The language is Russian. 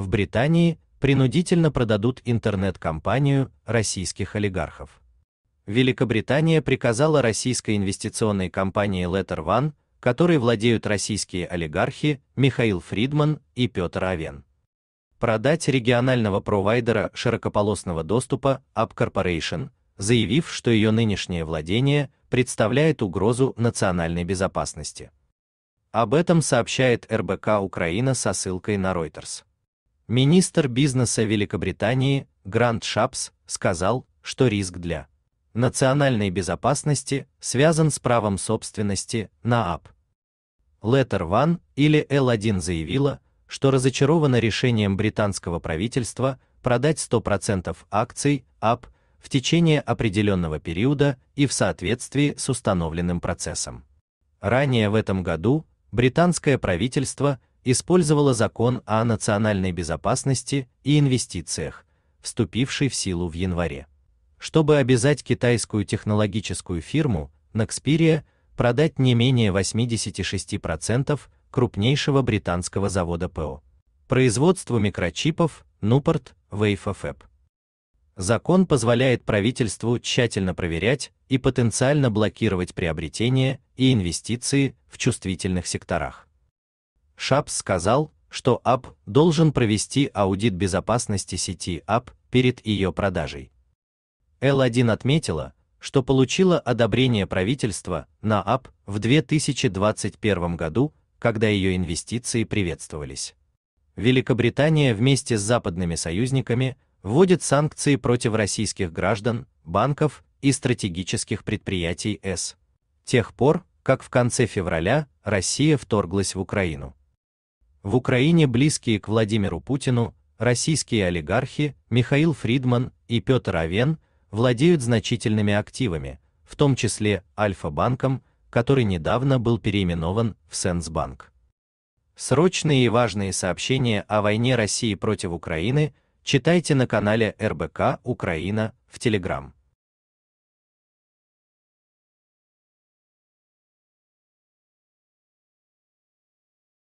в Британии принудительно продадут интернет-компанию российских олигархов. Великобритания приказала российской инвестиционной компании Letter One, которой владеют российские олигархи Михаил Фридман и Петр Авен, продать регионального провайдера широкополосного доступа Up Corporation, заявив, что ее нынешнее владение представляет угрозу национальной безопасности. Об этом сообщает РБК Украина со ссылкой на Reuters. Министр бизнеса Великобритании Грант Шапс сказал, что риск для национальной безопасности связан с правом собственности на АП. Letter One или L1 заявила, что разочарована решением британского правительства продать 100% акций АП в течение определенного периода и в соответствии с установленным процессом. Ранее в этом году британское правительство использовала закон о национальной безопасности и инвестициях, вступивший в силу в январе, чтобы обязать китайскую технологическую фирму Nexperia продать не менее 86% крупнейшего британского завода ПО производству микрочипов Newport Waferfab. Закон позволяет правительству тщательно проверять и потенциально блокировать приобретения и инвестиции в чувствительных секторах. Шапс сказал, что АП должен провести аудит безопасности сети АП перед ее продажей. L1 отметила, что получила одобрение правительства на АП в 2021 году, когда ее инвестиции приветствовались. Великобритания вместе с западными союзниками вводит санкции против российских граждан, банков и стратегических предприятий С. Тех пор, как в конце февраля Россия вторглась в Украину. В Украине близкие к Владимиру Путину российские олигархи Михаил Фридман и Петр Авен владеют значительными активами, в том числе Альфа-банком, который недавно был переименован в Сенсбанк. Срочные и важные сообщения о войне России против Украины читайте на канале РБК Украина в Телеграм.